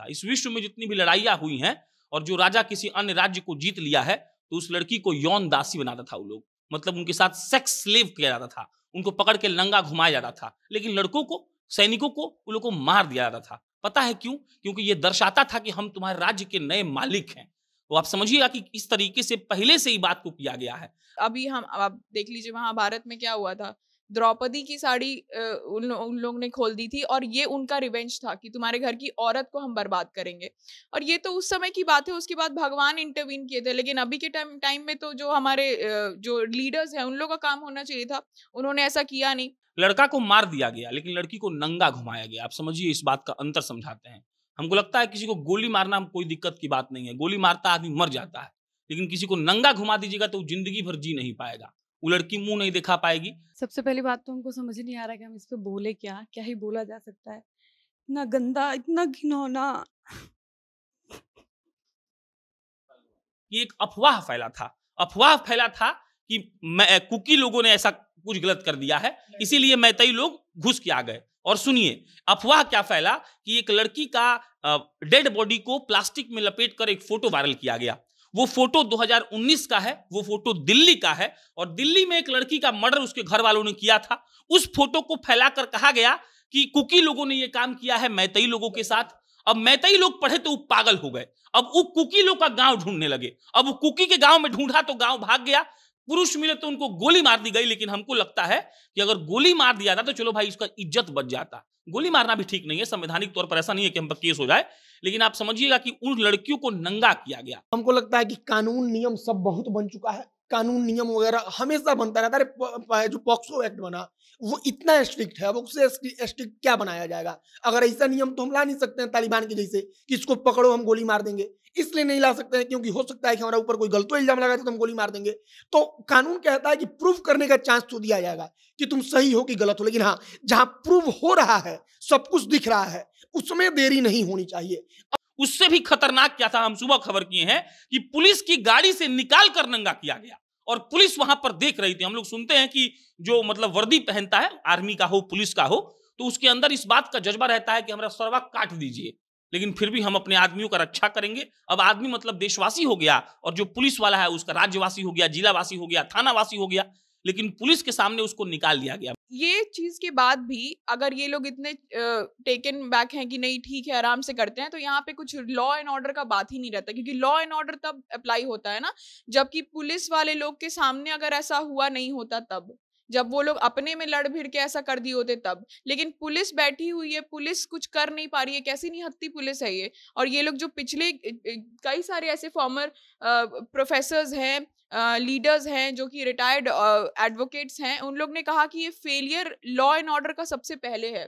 था इस विश्व में जितनी भी लड़ाइयाँ हुई हैं और जो राजा किसी अन्य राज्य को जीत लिया है तो उस लड़की को यौन दासी बनाता था वो लोग मतलब उनके साथ सेक्स स्लेव किया जाता था उनको पकड़ के लंगा घुमाया जाता था लेकिन लड़कों को सैनिकों को उन लोगों को मार दिया जाता था पता है क्यों क्योंकि ये दर्शाता था कि हम तुम्हारे राज्य के नए मालिक हैं तो आप समझिएगा कि इस तरीके से पहले से ही बात को किया गया है अभी हम आप देख लीजिए भारत में क्या हुआ था द्रौपदी की साड़ी उन उन लोग ने खोल दी थी और ये उनका रिवेंज था कि तुम्हारे घर की औरत को हम बर्बाद करेंगे और ये तो उस समय की बात है उसके बाद भगवान इंटरवीन किए थे लेकिन अभी के टाइम टाइम में तो जो हमारे जो लीडर्स हैं उन लोगों का काम होना चाहिए था उन्होंने ऐसा किया नहीं लड़का को मार दिया गया लेकिन लड़की को नंगा घुमाया गया आप समझिए इस बात का अंतर समझाते हैं हमको लगता है किसी को गोली मारना कोई दिक्कत की बात नहीं है गोली मारता आदमी मर जाता है लेकिन किसी को नंगा घुमा दीजिएगा तो जिंदगी भर जी नहीं पाएगा वो लड़की मुंह नहीं दिखा पाएगी सबसे पहली बात तो हमको समझ नहीं आ रहा कि हम इस पे बोले क्या क्या ही बोला जा सकता है इतना गंदा इतना घिनौना ये एक अफवाह फैला था अफवाह फैला था कि मैं कुकी लोगों ने ऐसा कुछ गलत कर दिया है इसीलिए मैं तई लोग घुस के आ गए और सुनिए अफवाह क्या फैला कि एक लड़की का डेड बॉडी को प्लास्टिक में लपेट कर एक फोटो वायरल किया गया वो फोटो 2019 का है वो फोटो दिल्ली का है और दिल्ली में एक लड़की का मर्डर उसके घर वालों ने किया था उस फोटो को फैलाकर कहा गया कि कुकी लोगों ने ये काम किया है मैतई लोगों के साथ अब मैतई लोग पढ़े तो वो पागल हो गए अब वो कुकी लोग का गांव ढूंढने लगे अब वो कुकी के गांव में ढूंढा तो गांव भाग गया पुरुष मिले तो उनको गोली मार दी गई लेकिन हमको लगता है कि अगर गोली मार दिया जाता तो चलो भाई उसका इज्जत बच जाता गोली मारना भी ठीक नहीं है संवैधानिक तौर पर ऐसा नहीं है कि हम पर केस हो जाए लेकिन आप समझिएगा कि उन लड़कियों को नंगा किया गया हमको लगता है कि कानून नियम सब बहुत बन चुका है कानून नियम वगैरह हमेशा बनता रहता है जो पॉक्सो एक्ट बना वो इतना स्ट्रिक्ट है अब उससे स्ट्रिक्ट क्या बनाया जाएगा अगर ऐसा नियम तो हम ला नहीं सकते हैं तालिबान के जैसे कि इसको पकड़ो हम गोली मार देंगे इसलिए नहीं ला सकते हैं क्योंकि हो सकता है कि हमारे ऊपर कोई गलत इल्जाम लगाए तो हम गोली मार देंगे तो कानून कहता है कि प्रूफ करने का चांस तो दिया जाएगा कि तुम सही हो कि गलत हो लेकिन हाँ जहां प्रूव हो रहा है सब कुछ दिख रहा है उसमें देरी नहीं होनी चाहिए उससे भी खतरनाक क्या था हम सुबह खबर किए हैं कि पुलिस की गाड़ी से निकाल कर नंगा किया गया और पुलिस वहां पर देख रही थी हम लोग सुनते हैं कि जो मतलब वर्दी पहनता है आर्मी का हो पुलिस का हो तो उसके अंदर इस बात का जज्बा रहता है कि हमारा सरवा काट दीजिए लेकिन फिर भी हम अपने आदमियों का रक्षा करेंगे अब आदमी मतलब देशवासी हो गया और जो पुलिस वाला है उसका राज्यवासी हो गया जिलावासी हो गया थानावासी हो गया लेकिन पुलिस के सामने उसको निकाल दिया गया ये चीज के बाद भी अगर ये लोग इतने टेकन बैक हैं कि नहीं ठीक है आराम से करते हैं तो यहाँ पे कुछ लॉ एंड ऑर्डर का बात ही नहीं रहता क्योंकि लॉ एंड ऑर्डर तब अप्लाई होता है ना जबकि पुलिस वाले लोग के सामने अगर ऐसा हुआ नहीं होता तब जब वो लोग अपने में लड़ भिड़ के ऐसा कर दिए होते तब लेकिन पुलिस बैठी हुई है पुलिस कुछ कर नहीं पा रही है कैसी निहत्ती पुलिस है ये और ये लोग जो पिछले कई सारे ऐसे फॉर्मर प्रोफेसर्स हैं लीडर्स हैं जो कि रिटायर्ड एडवोकेट्स हैं उन लोग ने कहा कि ये फेलियर लॉ एंड ऑर्डर का सबसे पहले है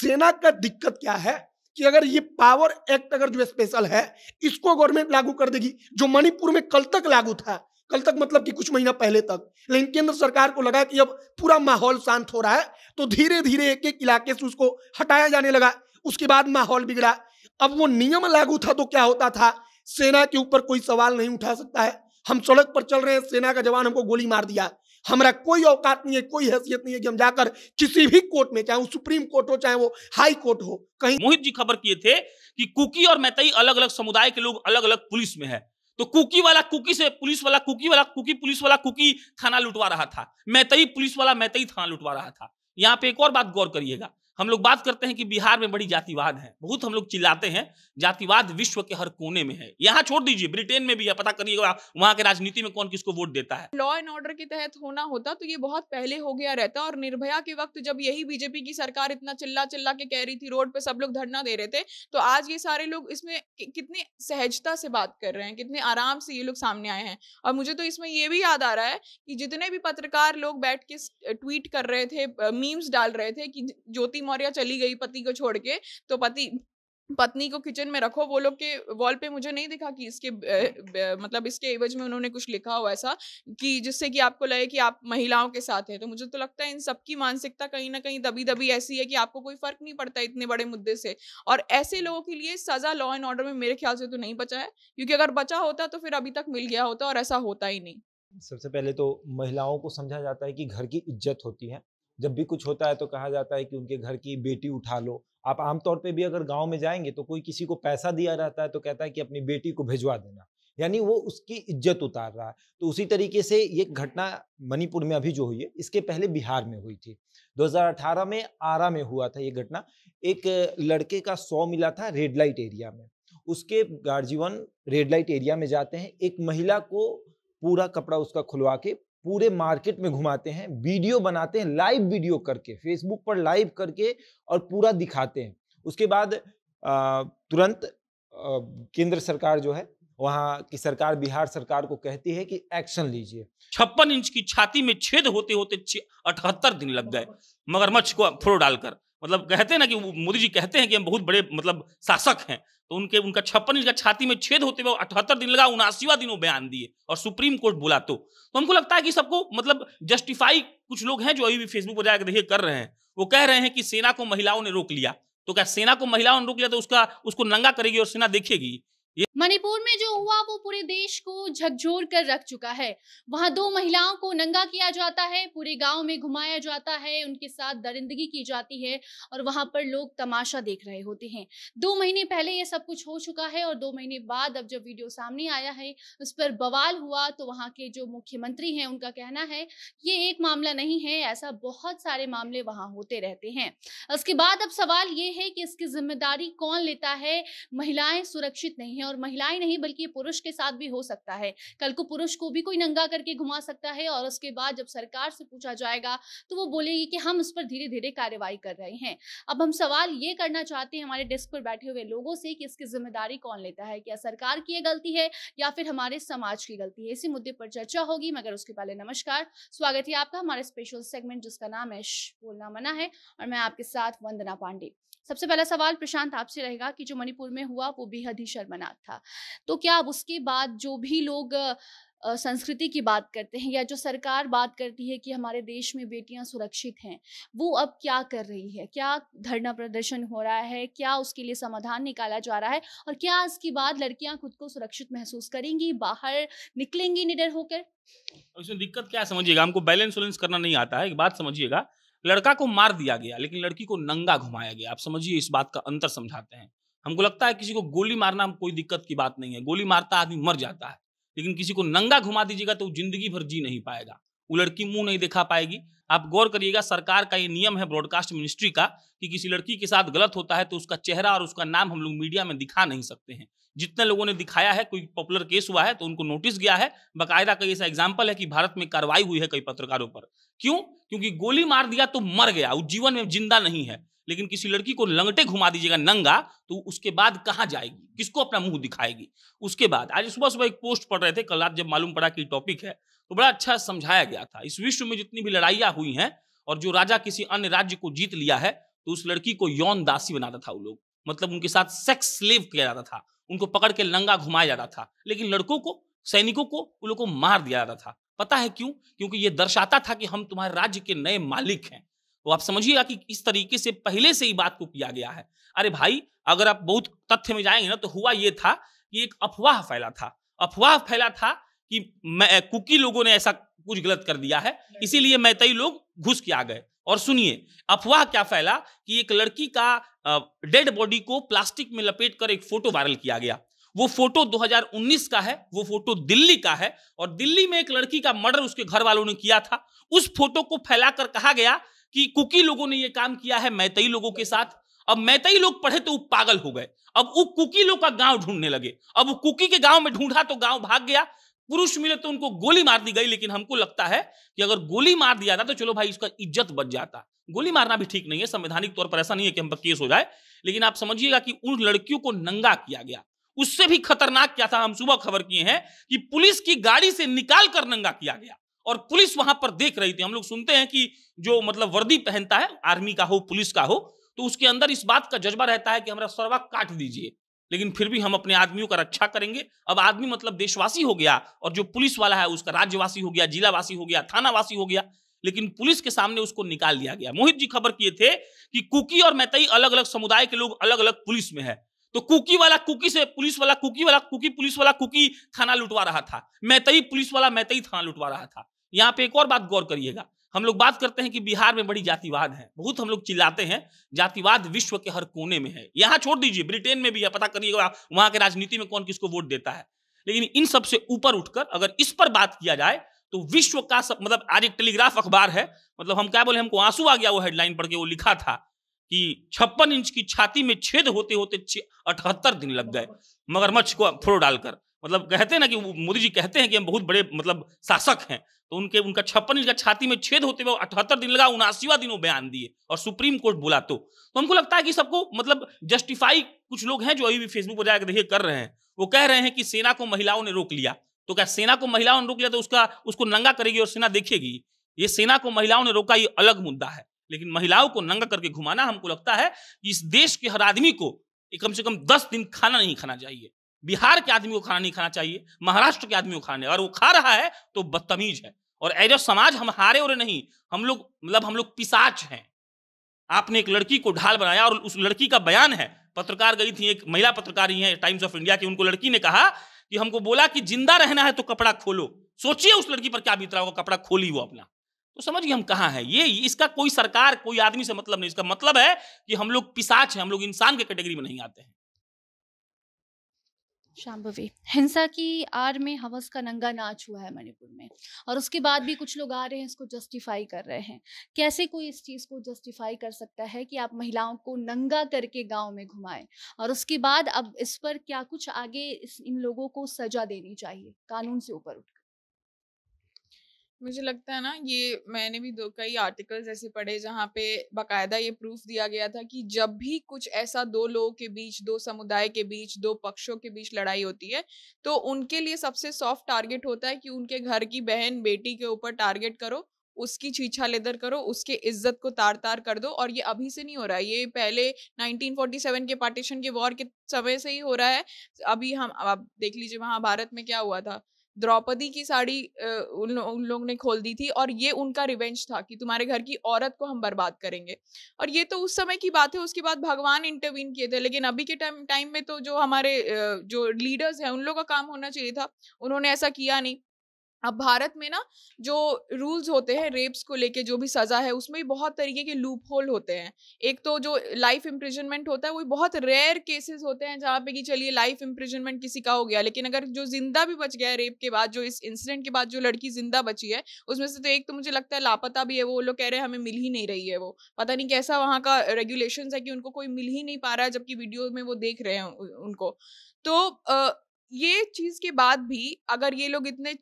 सेना का दिक्कत क्या है कि अगर ये पावर एक्ट अगर जो स्पेशल है इसको गवर्नमेंट लागू कर देगी जो मणिपुर में कल तक लागू था कल तक मतलब कि कुछ महीना पहले तक लेकिन केंद्र सरकार को लगा कि अब पूरा माहौल शांत हो रहा है तो धीरे धीरे एक एक इलाके से उसको हटाया जाने लगा उसके बाद माहौल बिगड़ा अब वो नियम लागू था तो क्या होता था सेना के ऊपर कोई सवाल नहीं उठा सकता है हम सड़क पर चल रहे हैं सेना का जवान हमको गोली मार दिया हमारा कोई औकात नहीं है कोई हैसियत नहीं है कि हम जाकर किसी भी कोर्ट में चाहे वो सुप्रीम कोर्ट हो चाहे वो हाई कोर्ट हो कहीं मोहित जी खबर किए थे कि कुकी और मैतई अलग अलग समुदाय के लोग अलग अलग पुलिस में है तो कुकी वाला कुकी से पुलिस वाला कुकी वाला कुकी पुलिस वाला कुकी थाना लुटवा रहा था मैतई पुलिस वाला मैतई थाना लुटवा रहा था यहाँ पे एक और बात गौर करिएगा हम लोग बात करते हैं कि बिहार में बड़ी जातिवाद है बहुत हम लोग चिल्लाते हैं जातिवाद विश्व के हर कोने में है यहाँ छोड़ दीजिए ब्रिटेन में भी है पता करिएगा वहाँ के राजनीति में कौन किसको वोट देता है लॉ एंड ऑर्डर के तहत होना होता तो ये बहुत पहले हो गया रहता और निर्भया के वक्त जब यही बीजेपी की सरकार इतना चिल्ला चिल्ला के कह रही थी रोड पे सब लोग धरना दे रहे थे तो आज ये सारे लोग इसमें कितनी सहजता से बात कर रहे हैं कितने आराम से ये लोग सामने आए हैं और मुझे तो इसमें ये भी याद आ रहा है कि जितने भी पत्रकार लोग बैठ के ट्वीट कर रहे थे मीम्स डाल रहे थे कि ज्योति मौर्या चली गई पति को छोड़ के तो पति पत्नी को किचन में रखो वो लोग के वॉल पे मुझे नहीं दिखा कि इसके मतलब इसके एवज में उन्होंने कुछ लिखा हो ऐसा कि जिससे कि आपको लगे कि आप महिलाओं के साथ हैं तो मुझे तो लगता है इन सबकी मानसिकता कहीं ना कहीं दबी दबी ऐसी है कि आपको कोई फर्क नहीं पड़ता इतने बड़े मुद्दे से और ऐसे लोगों के लिए सजा लॉ एंड ऑर्डर में मेरे ख्याल से तो नहीं बचा है क्योंकि अगर बचा होता तो फिर अभी तक मिल गया होता और ऐसा होता ही नहीं सबसे पहले तो महिलाओं को समझा जाता है कि घर की इज्जत होती है जब भी कुछ होता है तो कहा जाता है कि उनके घर की बेटी उठा लो आप आमतौर पे भी अगर गांव में जाएंगे तो कोई किसी को पैसा दिया रहता है तो कहता है कि अपनी बेटी को भिजवा देना यानी वो उसकी इज्जत उतार रहा है तो उसी तरीके से ये घटना मणिपुर में अभी जो हुई है इसके पहले बिहार में हुई थी 2018 में आरा में हुआ था ये घटना एक लड़के का सौ मिला था रेड लाइट एरिया में उसके गार्जीवन रेड लाइट एरिया में जाते हैं एक महिला को पूरा कपड़ा उसका खुलवा के पूरे मार्केट में घुमाते हैं वीडियो बनाते हैं लाइव वीडियो करके फेसबुक पर लाइव करके और पूरा दिखाते हैं उसके बाद तुरंत केंद्र सरकार जो है वहाँ की सरकार बिहार सरकार को कहती है कि एक्शन लीजिए छप्पन इंच की छाती में छेद होते होते अठहत्तर दिन लग गए मगरमच्छ को फोड़ डालकर मतलब कहते हैं ना कि मोदी जी कहते हैं कि हम बहुत बड़े मतलब शासक हैं तो उनके उनका छप्पन इंच का छाती में छेद होते हुए अठहत्तर दिन लगा उनासीवा दिन वो बयान दिए और सुप्रीम कोर्ट बोला तो तो हमको लगता है कि सबको मतलब जस्टिफाई कुछ लोग हैं जो अभी भी फेसबुक पर जाकर देखिए कर रहे हैं वो कह रहे हैं कि सेना को महिलाओं ने रोक लिया तो क्या सेना को महिलाओं ने रोक लिया तो उसका उसको नंगा करेगी और सेना देखेगी मणिपुर में जो हुआ वो पूरे देश को झकझोर कर रख चुका है वहां दो महिलाओं को नंगा किया जाता है पूरे गांव में घुमाया जाता है उनके साथ दरिंदगी की जाती है और वहां पर लोग तमाशा देख रहे होते हैं दो महीने पहले ये सब कुछ हो चुका है और दो महीने बाद अब जब वीडियो सामने आया है उस पर बवाल हुआ तो वहाँ के जो मुख्यमंत्री हैं उनका कहना है ये एक मामला नहीं है ऐसा बहुत सारे मामले वहाँ होते रहते हैं उसके बाद अब सवाल ये है कि इसकी जिम्मेदारी कौन लेता है महिलाएं सुरक्षित नहीं है है और महिलाएं नहीं बल्कि ये पुरुष के साथ भी हो सकता है कल को पुरुष को भी कोई नंगा करके घुमा सकता है और उसके बाद जब सरकार से पूछा जाएगा तो वो बोलेगी कि हम उस पर धीरे धीरे कार्यवाही कर रहे हैं अब हम सवाल ये करना चाहते हैं हमारे डेस्क पर बैठे हुए लोगों से कि इसकी जिम्मेदारी कौन लेता है क्या सरकार की ये गलती है या फिर हमारे समाज की गलती है इसी मुद्दे पर चर्चा होगी मगर उसके पहले नमस्कार स्वागत है आपका हमारे स्पेशल सेगमेंट जिसका नाम है बोलना मना है और मैं आपके साथ वंदना पांडे सबसे पहला सवाल प्रशांत आपसे रहेगा कि जो मणिपुर में हुआ वो बेहद ही शर्मनाक था तो क्या अब उसके बाद जो भी लोग संस्कृति की बात करते हैं या जो सरकार बात करती है कि हमारे देश में बेटियां सुरक्षित हैं वो अब क्या कर रही है क्या धरना प्रदर्शन हो रहा है क्या उसके लिए समाधान निकाला जा रहा है और क्या इसके बाद लड़कियां खुद को सुरक्षित महसूस करेंगी बाहर निकलेंगी निडर होकर उसमें दिक्कत क्या समझिएगा हमको बैलेंस वैलेंस करना नहीं आता है एक बात समझिएगा लड़का को मार दिया गया लेकिन लड़की को नंगा घुमाया गया आप समझिए इस बात का अंतर समझाते हैं हमको लगता है किसी को गोली मारना कोई दिक्कत की बात नहीं है गोली मारता आदमी मर जाता है लेकिन किसी को नंगा घुमा दीजिएगा तो वो जिंदगी भर जी नहीं पाएगा वो लड़की मुंह नहीं दिखा पाएगी आप गौर करिएगा सरकार का ये नियम है ब्रॉडकास्ट मिनिस्ट्री का कि किसी लड़की के साथ गलत होता है तो उसका चेहरा और उसका नाम हम लोग मीडिया में दिखा नहीं सकते हैं जितने लोगों ने दिखाया है कोई पॉपुलर केस हुआ है तो उनको नोटिस गया है बाकायदा कई ऐसा एग्जाम्पल है कि भारत में कार्रवाई हुई है कई पत्रकारों पर क्यों क्योंकि गोली मार दिया तो मर गया वो जीवन में जिंदा नहीं है लेकिन किसी लड़की को लंगटे घुमा दीजिएगा नंगा तो उसके बाद कहाँ जाएगी किसको अपना मुंह दिखाएगी उसके बाद आज सुबह सुबह एक पोस्ट पढ़ रहे थे कल रात जब मालूम पड़ा कि टॉपिक है तो बड़ा अच्छा समझाया गया था इस विश्व में जितनी भी लड़ाइयाँ हुई हैं और जो राजा किसी अन्य राज्य को जीत लिया है तो उस लड़की को यौन दासी बनाता था वो लोग मतलब उनके साथ सेक्स स्लेव किया जाता था उनको पकड़ के लंगा घुमाया जाता था लेकिन लड़कों को सैनिकों को उन लोगों को मार दिया जाता था पता है क्यों क्योंकि ये दर्शाता था कि हम तुम्हारे राज्य के नए मालिक हैं तो आप समझिएगा कि इस तरीके से पहले से ही बात को किया गया है अरे भाई अगर आप बहुत तथ्य में जाएंगे ना तो हुआ ये था कि एक अफवाह फैला था अफवाह फैला था कि मैं कुकी लोगों ने ऐसा कुछ गलत कर दिया है इसीलिए मैतई लोग घुस के आ गए और सुनिए अफवाह क्या फैला कि एक लड़की का डेड बॉडी को प्लास्टिक में लपेट कर एक फोटो वायरल किया गया वो फोटो 2019 का है वो फोटो दिल्ली का है और दिल्ली में एक लड़की का मर्डर उसके घर वालों ने किया था उस फोटो को फैलाकर कहा गया कि कुकी लोगों ने यह काम किया है मैतई लोगों के साथ अब मैतई लोग पढ़े तो पागल हो गए अब वो कुकी लोग का गांव ढूंढने लगे अब कुकी के गांव में ढूंढा तो गांव भाग गया पुरुष मिले तो उनको गोली मार दी गई लेकिन हमको लगता है कि अगर गोली मार दिया जाता तो चलो भाई उसका इज्जत बच जाता गोली मारना भी ठीक नहीं है संवैधानिक तौर पर ऐसा नहीं है कि हम पर केस हो जाए लेकिन आप समझिएगा कि उन लड़कियों को नंगा किया गया उससे भी खतरनाक क्या था हम सुबह खबर किए हैं कि पुलिस की गाड़ी से निकाल कर नंगा किया गया और पुलिस वहां पर देख रही थी हम लोग सुनते हैं कि जो मतलब वर्दी पहनता है आर्मी का हो पुलिस का हो तो उसके अंदर इस बात का जज्बा रहता है कि हमारा सर्वा काट दीजिए लेकिन फिर भी हम अपने आदमियों का रक्षा करेंगे अब आदमी मतलब देशवासी हो गया और जो पुलिस वाला है उसका राज्यवासी हो गया जिलावासी हो गया थानावासी हो गया लेकिन पुलिस के सामने उसको निकाल दिया गया मोहित जी खबर किए थे कि कुकी और मैतई अलग अलग समुदाय के लोग अलग अलग पुलिस में है तो कुकी वाला कुकी से पुलिस वाला कुकी वाला कुकी पुलिस वाला कुकी थाना लुटवा रहा था मैतई पुलिस वाला मैतई थाना लुटवा रहा था यहाँ पे एक और बात गौर करिएगा हम लोग बात करते हैं कि बिहार में बड़ी जातिवाद है बहुत हम लोग चिल्लाते हैं जातिवाद विश्व के हर कोने में है यहाँ छोड़ दीजिए ब्रिटेन में भी है पता करिएगा वहां के राजनीति में कौन किसको वोट देता है लेकिन इन सबसे ऊपर उठकर अगर इस पर बात किया जाए तो विश्व का सब मतलब आज एक टेलीग्राफ अखबार है मतलब हम क्या बोले हमको आंसू आ गया वो हेडलाइन पढ़ के वो लिखा था कि छप्पन इंच की छाती में छेद होते होते अठहत्तर दिन लग गए मगरमच्छ को फोड़ो डालकर मतलब कहते हैं ना कि मोदी जी कहते हैं कि हम बहुत बड़े मतलब शासक हैं तो उनके उनका छप्पन इंच का छाती में छेद होते हुए अठहत्तर दिन लगा उनासीवा दिन वो बयान दिए और सुप्रीम कोर्ट बोला तो तो हमको लगता है कि सबको मतलब जस्टिफाई कुछ लोग हैं जो अभी भी फेसबुक पर जाकर देखिए कर रहे हैं वो कह रहे हैं कि सेना को महिलाओं ने रोक लिया तो क्या सेना को महिलाओं ने रोक लिया तो उसका उसको नंगा करेगी और सेना देखेगी ये सेना को महिलाओं ने रोका ये अलग मुद्दा है लेकिन महिलाओं को नंगा करके घुमाना हमको लगता है कि इस देश के हर आदमी को कम से कम दस दिन खाना नहीं खाना चाहिए बिहार के आदमी को खाना नहीं खाना चाहिए महाराष्ट्र के आदमी को खाना नहीं अगर वो खा रहा है तो बदतमीज है और एज अ समाज हम हारे और नहीं हम लोग मतलब हम लोग पिसाच हैं आपने एक लड़की को ढाल बनाया और उस लड़की का बयान है पत्रकार गई थी एक महिला पत्रकार ही है टाइम्स ऑफ इंडिया की उनको लड़की ने कहा कि हमको बोला कि जिंदा रहना है तो कपड़ा खोलो सोचिए उस लड़की पर क्या बीत रहा होगा कपड़ा खोली वो अपना तो समझिए हम कहाँ हैं ये इसका कोई सरकार कोई आदमी से मतलब नहीं इसका मतलब है कि हम लोग पिसाच हैं हम लोग इंसान के कैटेगरी में नहीं आते हैं शाम्भवी हिंसा की आड़ में हवस का नंगा नाच हुआ है मणिपुर में और उसके बाद भी कुछ लोग आ रहे हैं इसको जस्टिफाई कर रहे हैं कैसे कोई इस चीज़ को जस्टिफाई कर सकता है कि आप महिलाओं को नंगा करके गांव में घुमाएं और उसके बाद अब इस पर क्या कुछ आगे इस, इन लोगों को सजा देनी चाहिए कानून से ऊपर उठ मुझे लगता है ना ये मैंने भी दो कई आर्टिकल्स ऐसे पढ़े जहाँ पे बकायदा ये प्रूफ दिया गया था कि जब भी कुछ ऐसा दो लोगों के बीच दो समुदाय के बीच दो पक्षों के बीच लड़ाई होती है तो उनके लिए सबसे सॉफ्ट टारगेट होता है कि उनके घर की बहन बेटी के ऊपर टारगेट करो उसकी छीछा लेदर करो उसके इज्जत को तार तार कर दो और ये अभी से नहीं हो रहा है ये पहले 1947 के पार्टीशन के वॉर के समय से ही हो रहा है अभी हम आप देख लीजिए महाभारत में क्या हुआ था द्रौपदी की साड़ी उन लोगों उन लोगों ने खोल दी थी और ये उनका रिवेंज था कि तुम्हारे घर की औरत को हम बर्बाद करेंगे और ये तो उस समय की बात है उसके बाद भगवान इंटरवीन किए थे लेकिन अभी के टाइम टाइम में तो जो हमारे जो लीडर्स हैं उन लोगों का काम होना चाहिए था उन्होंने ऐसा किया नहीं अब भारत में ना जो रूल्स होते हैं रेप्स को लेके जो भी सज़ा है उसमें भी बहुत तरीके के लूप होल होते हैं एक तो जो लाइफ इम्प्रिजनमेंट होता है वो बहुत रेयर केसेस होते हैं जहाँ पे कि चलिए लाइफ इम्प्रिजनमेंट किसी का हो गया लेकिन अगर जो जिंदा भी बच गया है रेप के बाद जो इस इंसिडेंट के बाद जो लड़की जिंदा बची है उसमें से तो एक तो मुझे लगता है लापता भी है वो लोग कह रहे हैं हमें मिल ही नहीं रही है वो पता नहीं कैसा वहाँ का रेगुलेशन है कि उनको कोई मिल ही नहीं पा रहा है जबकि वीडियो में वो देख रहे हैं उनको तो ये चीज के बाद भी अगर ये लोग इतने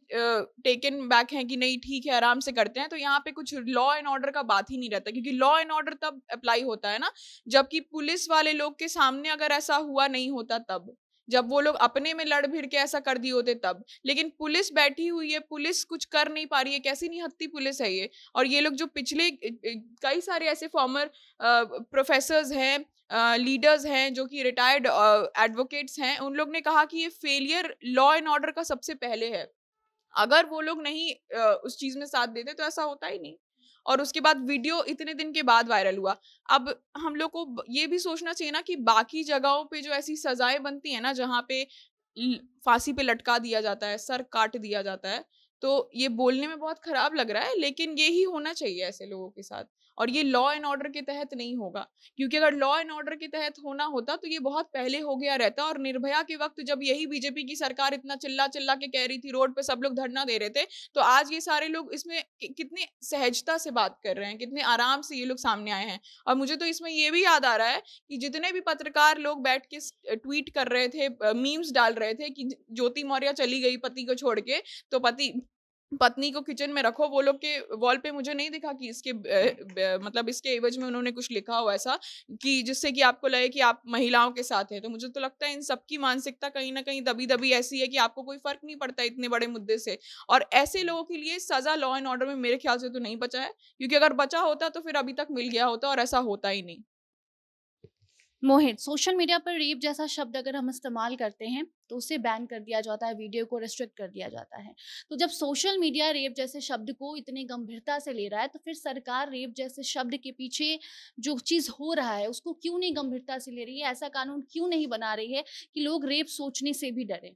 टेकन बैक हैं कि नहीं ठीक है आराम से करते हैं तो यहाँ पे कुछ लॉ एंड ऑर्डर का बात ही नहीं रहता क्योंकि लॉ एंड ऑर्डर तब अप्लाई होता है ना जबकि पुलिस वाले लोग के सामने अगर ऐसा हुआ नहीं होता तब जब वो लोग अपने में लड़ भिड़ के ऐसा कर दिए होते तब लेकिन पुलिस बैठी हुई है पुलिस कुछ कर नहीं पा रही है कैसी निहत्ती पुलिस है ये और ये लोग जो पिछले कई सारे ऐसे फॉर्मर प्रोफेसर्स हैं लीडर्स uh, हैं जो कि रिटायर्ड एडवोकेट्स हैं उन लोग ने कहा कि ये फेलियर लॉ एंड ऑर्डर का सबसे पहले है अगर वो लोग नहीं uh, उस चीज़ में साथ देते तो ऐसा होता ही नहीं और उसके बाद वीडियो इतने दिन के बाद वायरल हुआ अब हम लोग को ये भी सोचना चाहिए ना कि बाकी जगहों पे जो ऐसी सजाएं बनती हैं ना जहाँ पे फांसी पे लटका दिया जाता है सर काट दिया जाता है तो ये बोलने में बहुत खराब लग रहा है लेकिन ये ही होना चाहिए ऐसे लोगों के साथ और ये लॉ एंड ऑर्डर के तहत नहीं होगा क्योंकि अगर लॉ एंड ऑर्डर के तहत होना होता तो ये बहुत पहले हो गया रहता और निर्भया के वक्त जब यही बीजेपी की सरकार इतना चिल्ला चिल्ला के कह रही थी रोड पे सब लोग धरना दे रहे थे तो आज ये सारे लोग इसमें कितने सहजता से बात कर रहे हैं कितने आराम से ये लोग सामने आए हैं और मुझे तो इसमें ये भी याद आ रहा है कि जितने भी पत्रकार लोग बैठ के ट्वीट कर रहे थे मीम्स डाल रहे थे कि ज्योति मौर्य चली गई पति को छोड़ के तो पति पत्नी को किचन में रखो वो लोग के वॉल पे मुझे नहीं दिखा कि इसके ब, हाँ। ब, मतलब इसके एवज में उन्होंने कुछ लिखा हो ऐसा कि जिससे कि आपको लगे कि आप महिलाओं के साथ हैं तो मुझे तो लगता है इन सबकी मानसिकता कहीं ना कहीं दबी दबी ऐसी है कि आपको कोई फर्क नहीं पड़ता इतने बड़े मुद्दे से और ऐसे लोगों के लिए सजा लॉ एंड ऑर्डर में मेरे ख्याल से तो नहीं बचा है क्योंकि अगर बचा होता तो फिर अभी तक मिल गया होता और ऐसा होता ही नहीं मोहित सोशल मीडिया पर रेप जैसा शब्द अगर हम इस्तेमाल करते हैं तो उसे बैन कर दिया जाता है वीडियो को रिस्ट्रिक्ट कर दिया जाता है तो जब सोशल मीडिया रेप जैसे शब्द को इतनी गंभीरता से ले रहा है तो फिर सरकार रेप जैसे शब्द के पीछे जो चीज़ हो रहा है उसको क्यों नहीं गंभीरता से ले रही है ऐसा कानून क्यों नहीं बना रही है कि लोग रेप सोचने से भी डरे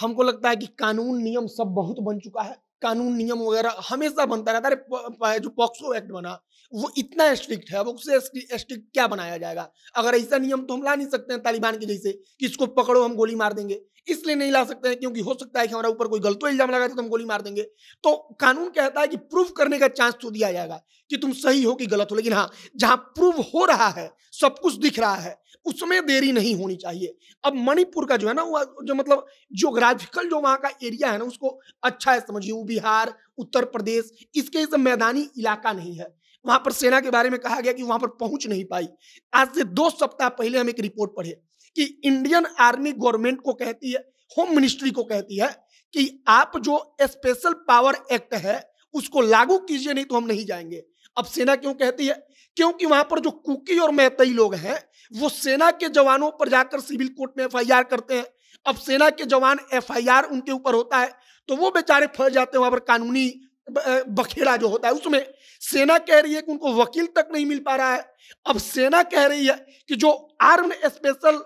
हमको लगता है कि कानून नियम सब बहुत बन चुका है कानून नियम वगैरह हमेशा बनता रहता है जो पॉक्सो एक्ट बना वो इतना स्ट्रिक्ट है अब उससे स्ट्रिक्ट क्या बनाया जाएगा अगर ऐसा नियम तो हम ला नहीं सकते हैं तालिबान के जैसे कि इसको पकड़ो हम गोली मार देंगे इसलिए नहीं ला सकते हैं क्योंकि हो सकता है कि हमारे ऊपर कोई गलत इल्जाम लगा तो हम गोली मार देंगे तो कानून कहता है कि प्रूफ करने का चांस तो दिया जाएगा कि तुम सही हो कि गलत हो लेकिन हाँ जहाँ प्रूव हो रहा है सब कुछ दिख रहा है उसमें देरी नहीं होनी चाहिए अब मणिपुर का जो है ना वो जो मतलब जोग्राफिकल जो वहाँ का एरिया है ना उसको अच्छा है समझिए वो बिहार उत्तर प्रदेश इसके इस मैदानी इलाका नहीं है वहां पर सेना के बारे में कहा गया कि वहां पर पहुंच नहीं पाई आज से दो सप्ताह पहले हम एक रिपोर्ट पढ़े कि इंडियन आर्मी गवर्नमेंट को कहती है होम मिनिस्ट्री को कहती है कि आप जो स्पेशल पावर एक्ट है उसको लागू कीजिए नहीं तो हम नहीं जाएंगे अब सेना क्यों कहती है क्योंकि वहां पर जो कुकी और मैतई लोग हैं वो सेना के जवानों पर जाकर सिविल कोर्ट में एफ करते हैं अब सेना के जवान एफ उनके ऊपर होता है तो वो बेचारे फंस जाते हैं वहां पर कानूनी बखेड़ा जो होता है उसमें सेना कह रही है कि उनको वकील तक नहीं मिल पा रहा है अब सेना कह रही है कि जो आर्म स्पेशल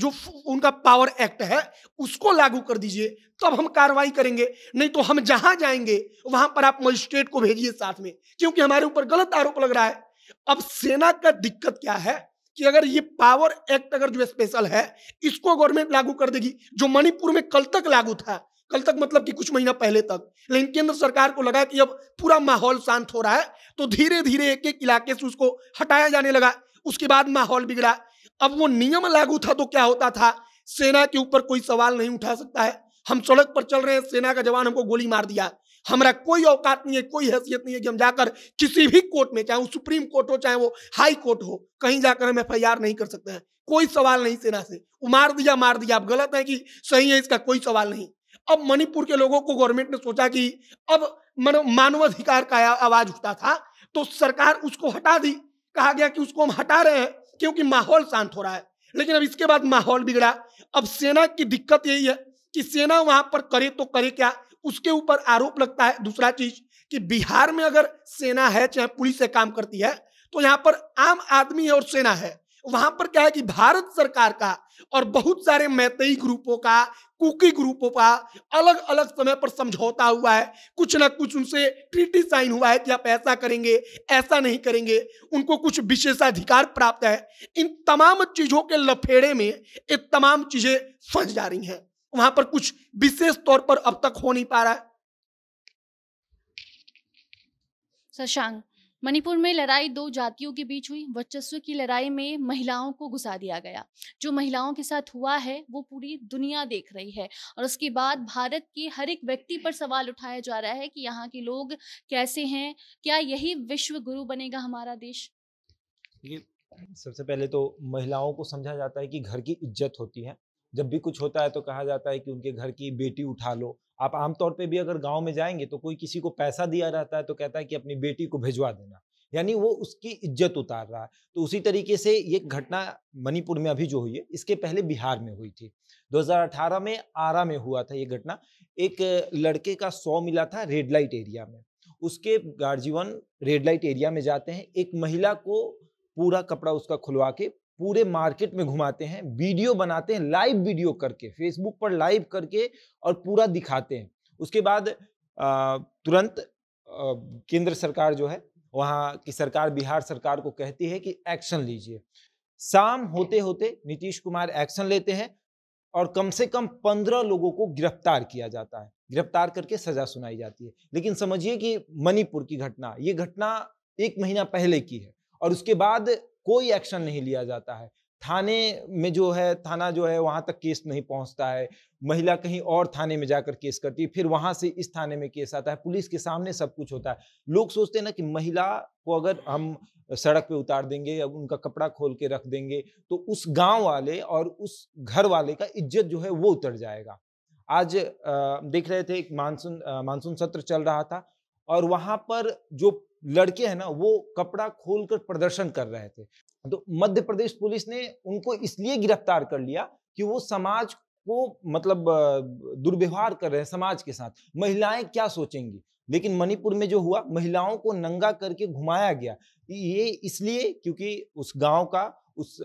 जो उनका पावर एक्ट है उसको लागू कर दीजिए तब हम कार्रवाई करेंगे नहीं तो हम जहां जाएंगे वहां पर आप मजिस्ट्रेट को भेजिए साथ में क्योंकि हमारे ऊपर गलत आरोप लग रहा है अब सेना का दिक्कत क्या है कि अगर ये पावर एक्ट अगर जो स्पेशल है इसको गवर्नमेंट लागू कर देगी जो मणिपुर में कल तक लागू था कल तक मतलब कि कुछ महीना पहले तक लेकिन केंद्र सरकार को लगा कि अब पूरा माहौल शांत हो रहा है तो धीरे धीरे एक एक इलाके से उसको हटाया जाने लगा उसके बाद माहौल बिगड़ा अब वो नियम लागू था तो क्या होता था सेना के ऊपर कोई सवाल नहीं उठा सकता है हम सड़क पर चल रहे हैं सेना का जवान हमको गोली मार दिया हमारा कोई औकात नहीं है कोई हैसियत नहीं है कि हम जाकर किसी भी कोर्ट में चाहे वो सुप्रीम कोर्ट हो चाहे वो हाई कोर्ट हो कहीं जाकर हम एफ नहीं कर सकते हैं कोई सवाल नहीं सेना से वो मार दिया मार दिया आप गलत है कि सही है इसका कोई सवाल नहीं अब मणिपुर के लोगों को गवर्नमेंट ने सोचा कि अब मानवाधिकार का आवाज उठता था तो सरकार उसको हटा दी कहा गया कि उसको हम हटा रहे हैं क्योंकि माहौल शांत हो रहा है लेकिन अब इसके बाद माहौल बिगड़ा अब सेना की दिक्कत यही है कि सेना वहां पर करे तो करे क्या उसके ऊपर आरोप लगता है दूसरा चीज कि बिहार में अगर सेना है चाहे पुलिस से काम करती है तो यहाँ पर आम आदमी है और सेना है वहां पर क्या है कि भारत सरकार का और बहुत सारे मैतई ग्रुपों का कुकी ग्रुपों का अलग अलग समय पर समझौता हुआ है कुछ ना कुछ उनसे ट्रीटी साइन हुआ है कि आप ऐसा करेंगे ऐसा नहीं करेंगे उनको कुछ विशेषाधिकार प्राप्त है इन तमाम चीजों के लफेड़े में ये तमाम चीजें फंस जा रही हैं वहां पर कुछ विशेष तौर पर अब तक हो नहीं पा रहा है शशांक मणिपुर में लड़ाई दो जातियों के बीच हुई वर्चस्व की लड़ाई में महिलाओं को घुसा दिया गया जो महिलाओं के साथ हुआ है वो पूरी दुनिया देख रही है और उसके बाद भारत के हर एक व्यक्ति पर सवाल उठाया जा रहा है कि यहाँ के लोग कैसे हैं क्या यही विश्व गुरु बनेगा हमारा देश सबसे पहले तो महिलाओं को समझा जाता है कि घर की इज्जत होती है जब भी कुछ होता है तो कहा जाता है कि उनके घर की बेटी उठा लो आप आमतौर पे भी अगर गांव में जाएंगे तो कोई किसी को पैसा दिया रहता है तो कहता है कि अपनी बेटी को भिजवा देना यानी वो उसकी इज्जत उतार रहा है तो उसी तरीके से ये घटना मणिपुर में अभी जो हुई है इसके पहले बिहार में हुई थी 2018 में आरा में हुआ था ये घटना एक लड़के का सौ मिला था रेड लाइट एरिया में उसके गार्जीवन रेड लाइट एरिया में जाते हैं एक महिला को पूरा कपड़ा उसका खुलवा के पूरे मार्केट में घुमाते हैं वीडियो बनाते हैं लाइव वीडियो करके फेसबुक पर लाइव करके और पूरा दिखाते हैं उसके बाद तुरंत केंद्र सरकार जो है वहाँ की सरकार बिहार सरकार को कहती है कि एक्शन लीजिए शाम होते होते नीतीश कुमार एक्शन लेते हैं और कम से कम पंद्रह लोगों को गिरफ्तार किया जाता है गिरफ्तार करके सजा सुनाई जाती है लेकिन समझिए कि मणिपुर की घटना ये घटना एक महीना पहले की है और उसके बाद कोई एक्शन नहीं लिया जाता है थाने में जो है थाना जो है वहाँ तक केस नहीं पहुँचता है महिला कहीं और थाने में जाकर केस करती है फिर वहाँ से इस थाने में केस आता है पुलिस के सामने सब कुछ होता है लोग सोचते हैं ना कि महिला को अगर हम सड़क पे उतार देंगे या उनका कपड़ा खोल के रख देंगे तो उस गांव वाले और उस घर वाले का इज्जत जो है वो उतर जाएगा आज देख रहे थे एक मानसून मानसून सत्र चल रहा था और वहाँ पर जो लड़के हैं ना वो कपड़ा खोलकर प्रदर्शन कर रहे थे तो मध्य प्रदेश पुलिस ने उनको इसलिए गिरफ्तार कर लिया कि वो समाज को मतलब दुर्व्यवहार कर रहे हैं समाज के साथ महिलाएं क्या सोचेंगी लेकिन मणिपुर में जो हुआ महिलाओं को नंगा करके घुमाया गया ये इसलिए क्योंकि उस गांव का उस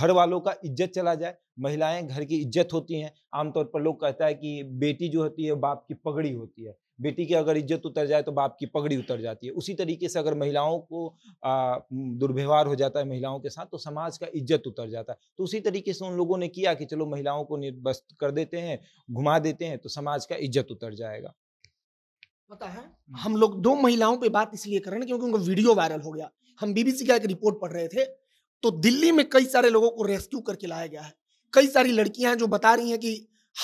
घर वालों का इज्जत चला जाए महिलाएं घर की इज्जत होती हैं आमतौर पर लोग कहता है कि बेटी जो होती है बाप की पगड़ी होती है बेटी की अगर इज्जत उतर जाए तो बाप की पगड़ी उतर जाती है उसी तरीके से अगर महिलाओं को दुर्व्यवहार हो जाता है महिलाओं के साथ तो समाज का इज्जत उतर जाता है तो उसी तरीके से उन लोगों ने किया कि चलो महिलाओं को निर्वस्त कर देते हैं घुमा देते हैं तो समाज का इज्जत उतर जाएगा पता है हम लोग दो महिलाओं पे बात इसलिए कर रहे हैं क्योंकि उनका वीडियो वायरल हो गया हम बीबीसी का एक रिपोर्ट पढ़ रहे थे तो दिल्ली में कई सारे लोगों को रेस्क्यू करके लाया गया है कई सारी लड़कियां जो बता रही हैं कि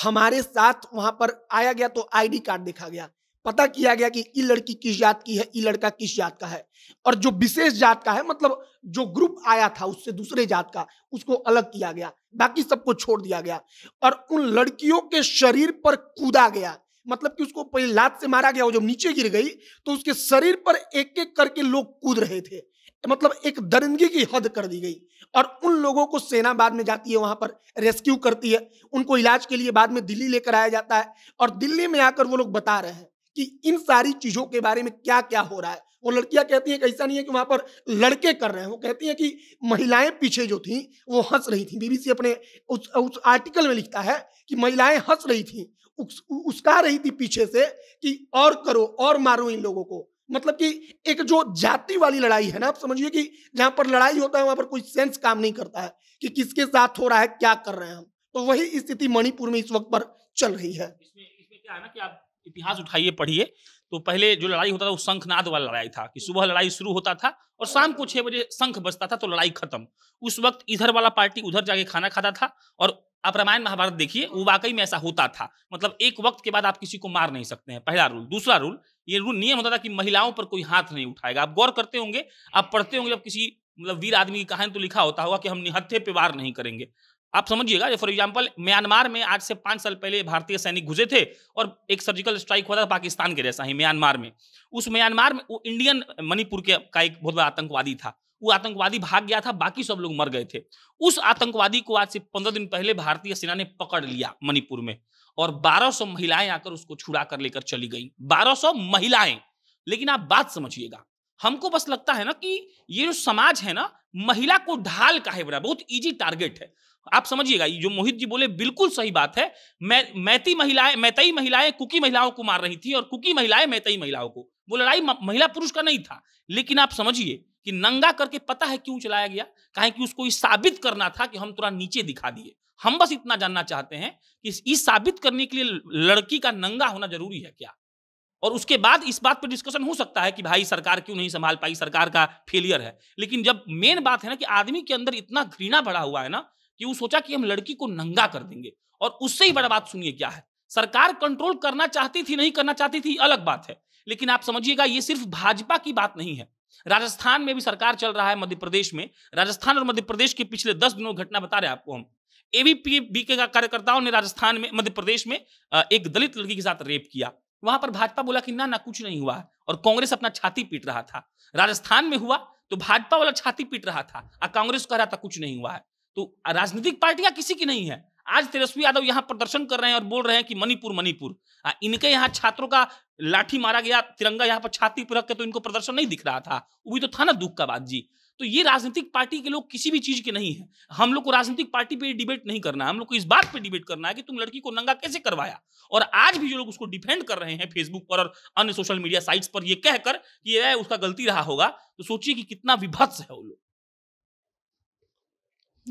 हमारे साथ वहां पर आया गया तो आईडी कार्ड देखा गया पता किया गया कि ये लड़की किस जात की है ये लड़का किस जात का है और जो विशेष जात का है मतलब जो ग्रुप आया था उससे दूसरे जात का उसको अलग किया गया बाकी सबको छोड़ दिया गया और उन लड़कियों के शरीर पर कूदा गया मतलब कि उसको पहले लात से मारा गया और जब नीचे गिर गई तो उसके शरीर पर एक एक करके लोग कूद रहे थे मतलब एक दरिंदगी की हद कर दी गई और उन लोगों को सेना बाद में जाती है वहां पर रेस्क्यू करती है उनको इलाज के लिए बाद में दिल्ली लेकर आया जाता है और दिल्ली में आकर वो लोग बता रहे हैं कि इन सारी चीजों के बारे में क्या क्या हो रहा है वो लड़कियां कहती हैं कि ऐसा नहीं है कि वहां पर लड़के कर रहे हैं वो कहती हैं कि महिलाएं पीछे जो थी वो हंस रही थी बीबीसी अपने उस उस आर्टिकल में लिखता है कि महिलाएं हंस रही थी उसका रही थी पीछे से कि और करो और मारो इन लोगों को मतलब कि एक जो जाति वाली लड़ाई है ना आप समझिए कि जहां पर लड़ाई होता है वहां पर कोई सेंस काम नहीं करता है कि किसके साथ हो रहा है क्या कर रहे हैं हम तो वही स्थिति मणिपुर में इस वक्त पर चल रही है इसमें, इसमें क्या है ना कि आप इतिहास उठाइए पढ़िए तो पहले जो लड़ाई होता था वो शंखनाद वाला लड़ाई था कि सुबह लड़ाई शुरू होता था और शाम को छह बजे शंख बजता था तो लड़ाई खत्म उस वक्त इधर वाला पार्टी उधर जाके खाना खाता था और आप रामायण महाभारत देखिए वो वाकई में ऐसा होता था मतलब एक वक्त के बाद आप किसी को मार नहीं सकते हैं पहला रूल दूसरा रूल ये रूल नियम होता था कि महिलाओं पर कोई हाथ नहीं उठाएगा आप गौर करते होंगे आप पढ़ते होंगे जब किसी मतलब वीर आदमी की कहानी तो लिखा होता होगा कि हम निहत्थे पे वार नहीं करेंगे आप समझिएगा फॉर एग्जाम्पल म्यांमार में आज से पांच साल पहले भारतीय सैनिक घुसे थे और एक सर्जिकल स्ट्राइक हुआ था पाकिस्तान के जैसा ही म्यांमार में उस म्यांमार में वो इंडियन मणिपुर के का एक बहुत बड़ा आतंकवादी था वो आतंकवादी भाग गया था बाकी सब लोग मर गए थे उस आतंकवादी को आज से पंद्रह दिन पहले भारतीय सेना ने पकड़ लिया मणिपुर में और 1200 महिलाएं आकर उसको छुड़ा कर लेकर चली गई 1200 महिलाएं लेकिन आप बात समझिएगा हमको बस लगता है ना कि ये जो समाज है ना महिला को ढाल का है बड़ा बहुत इजी टारगेट है आप समझिएगा जो मोहित जी बोले बिल्कुल सही बात है मैं मैती महिलाएं मैतई महिलाएं कुकी महिलाओं को मार रही थी और कुकी महिलाएं मैतई महिलाओं को वो लड़ाई महिला पुरुष का नहीं था लेकिन आप समझिए कि नंगा करके पता है क्यों चलाया गया कहें कि उसको साबित करना था कि हम थोड़ा नीचे दिखा दिए हम बस इतना जानना चाहते हैं कि इस साबित करने के लिए लड़की का नंगा होना जरूरी है क्या और उसके बाद इस बात पर डिस्कशन हो सकता है कि भाई सरकार क्यों नहीं संभाल पाई सरकार का फेलियर है लेकिन जब मेन बात है ना कि आदमी के अंदर इतना घृणा बढ़ा हुआ है ना कि वो सोचा कि हम लड़की को नंगा कर देंगे और उससे ही बड़ा बात सुनिए क्या है सरकार कंट्रोल करना चाहती थी नहीं करना चाहती थी अलग बात है लेकिन आप समझिएगा ये सिर्फ भाजपा की बात नहीं है राजस्थान में भी सरकार चल रहा है मध्य प्रदेश में राजस्थान और मध्य प्रदेश के पिछले दस दिनों घटना बता रहे हैं आपको हम एबीपी का कार्यकर्ताओं ने राजस्थान में मध्य प्रदेश में एक दलित लड़की के साथ रेप किया वहां पर भाजपा बोला कि ना ना कुछ नहीं हुआ और कांग्रेस अपना छाती पीट रहा था राजस्थान में हुआ तो भाजपा वाला छाती पीट रहा था और कांग्रेस कह रहा था कुछ नहीं हुआ है तो राजनीतिक पार्टियां किसी की नहीं है आज तेजस्वी यादव यहाँ प्रदर्शन कर रहे हैं और बोल रहे हैं कि मणिपुर मणिपुर इनके यहाँ छात्रों का लाठी मारा गया तिरंगा यहाँ पर छाती पर रख के तो इनको प्रदर्शन नहीं दिख रहा था वो भी तो था ना दुख का बात जी तो ये राजनीतिक पार्टी के लोग किसी भी चीज के नहीं है हम लोग को राजनीतिक पार्टी पे डिबेट नहीं करना है हम लोग को इस बात पे डिबेट करना है कि तुम लड़की को नंगा कैसे करवाया और आज भी जो लोग उसको डिफेंड कर रहे हैं फेसबुक पर और अन्य सोशल मीडिया साइट्स पर यह कहकर कि यह उसका गलती रहा होगा तो सोचिए कि कितना विभत्स है वो लोग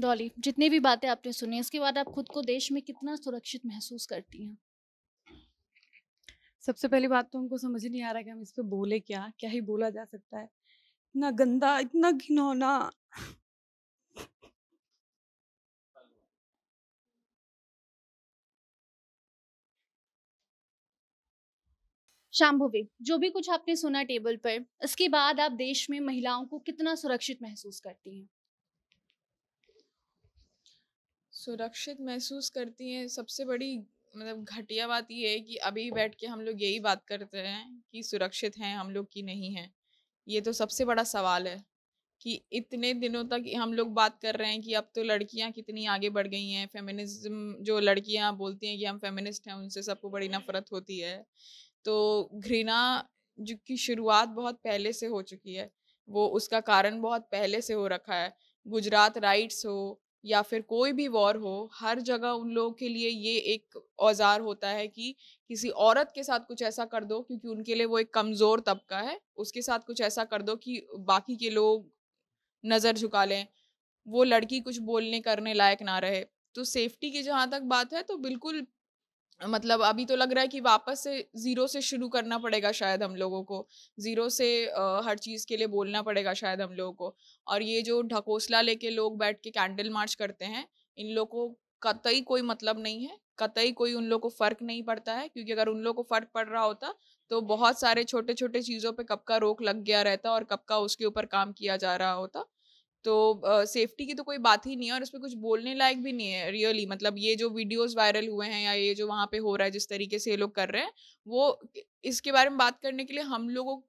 डॉली जितनी भी बातें आपने सुनी इसके बाद आप खुद को देश में कितना सुरक्षित महसूस करती हैं सबसे पहली बात तो हमको समझ नहीं आ रहा कि हम इस पर बोले क्या क्या ही बोला जा सकता है इतना गंदा इतना घिनौना शाम्भवी जो भी कुछ आपने सुना टेबल पर इसके बाद आप देश में महिलाओं को कितना सुरक्षित महसूस करती हैं सुरक्षित महसूस करती हैं सबसे बड़ी मतलब घटिया बात ये है कि अभी बैठ के हम लोग यही बात करते हैं कि सुरक्षित हैं हम लोग की नहीं हैं ये तो सबसे बड़ा सवाल है कि इतने दिनों तक हम लोग बात कर रहे हैं कि अब तो लड़कियां कितनी आगे बढ़ गई हैं फेमिनिज्म जो लड़कियां बोलती हैं कि हम फेमिनिस्ट हैं उनसे सबको बड़ी नफरत होती है तो घृणा जो की शुरुआत बहुत पहले से हो चुकी है वो उसका कारण बहुत पहले से हो रखा है गुजरात राइट्स हो या फिर कोई भी वॉर हो हर जगह उन लोगों के लिए ये एक औजार होता है कि किसी औरत के साथ कुछ ऐसा कर दो क्योंकि उनके लिए वो एक कमज़ोर तबका है उसके साथ कुछ ऐसा कर दो कि बाकी के लोग नज़र झुका लें वो लड़की कुछ बोलने करने लायक ना रहे तो सेफ्टी की जहाँ तक बात है तो बिल्कुल मतलब अभी तो लग रहा है कि वापस से ज़ीरो से शुरू करना पड़ेगा शायद हम लोगों को ज़ीरो से आ, हर चीज़ के लिए बोलना पड़ेगा शायद हम लोगों को और ये जो ढकोसला लेके लोग बैठ के कैंडल मार्च करते हैं इन लोगों को कतई कोई मतलब नहीं है कतई कोई उन लोग को फ़र्क नहीं पड़ता है क्योंकि अगर उन लोग को फ़र्क पड़ रहा होता तो बहुत सारे छोटे छोटे चीज़ों पर कब का रोक लग गया रहता और कब का उसके ऊपर काम किया जा रहा होता तो सेफ्टी uh, की तो कोई बात ही नहीं है और उस पर कुछ बोलने लायक भी नहीं है रियली really. मतलब ये जो वीडियोस वायरल हुए हैं या ये जो वहाँ पे हो रहा है जिस तरीके से ये लोग कर रहे हैं वो इसके बारे में बात करने के लिए हम लोगों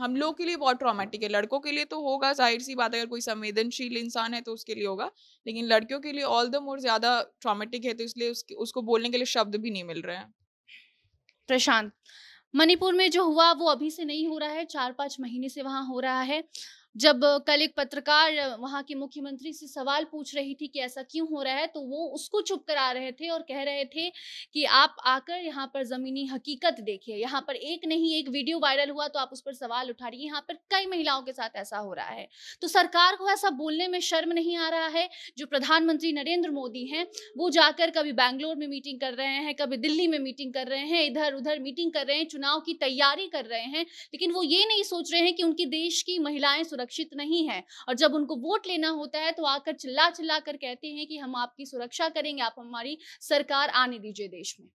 हम लोगों के लिए बहुत ट्रॉमेटिक है लड़कों के लिए तो होगा जाहिर सी बात अगर कोई संवेदनशील इंसान है तो उसके लिए होगा लेकिन लड़कियों के लिए ऑल द मोर ज़्यादा ट्रॉमेटिक है तो इसलिए उसके उसको बोलने के लिए शब्द भी नहीं मिल रहे हैं प्रशांत मणिपुर में जो हुआ वो अभी से नहीं हो रहा है चार पाँच महीने से वहाँ हो रहा है जब कल एक पत्रकार वहां के मुख्यमंत्री से सवाल पूछ रही थी कि ऐसा क्यों हो रहा है तो वो उसको चुप करा रहे थे और कह रहे थे कि आप आकर यहाँ पर ज़मीनी हकीकत देखिए यहाँ पर एक नहीं एक वीडियो वायरल हुआ तो आप उस पर सवाल उठा रही है यहाँ पर कई महिलाओं के साथ ऐसा हो रहा है तो सरकार को ऐसा बोलने में शर्म नहीं आ रहा है जो प्रधानमंत्री नरेंद्र मोदी हैं वो जाकर कभी बैंगलोर में मीटिंग कर रहे हैं कभी दिल्ली में मीटिंग कर रहे हैं इधर उधर मीटिंग कर रहे हैं चुनाव की तैयारी कर रहे हैं लेकिन वो ये नहीं सोच रहे हैं कि उनकी देश की महिलाएं सुरक्षित नहीं है और जब उनको वोट लेना होता है तो आकर चिल्ला चिल्ला कर कहते हैं कि हम आपकी सुरक्षा करेंगे आप हमारी सरकार आने दीजिए देश में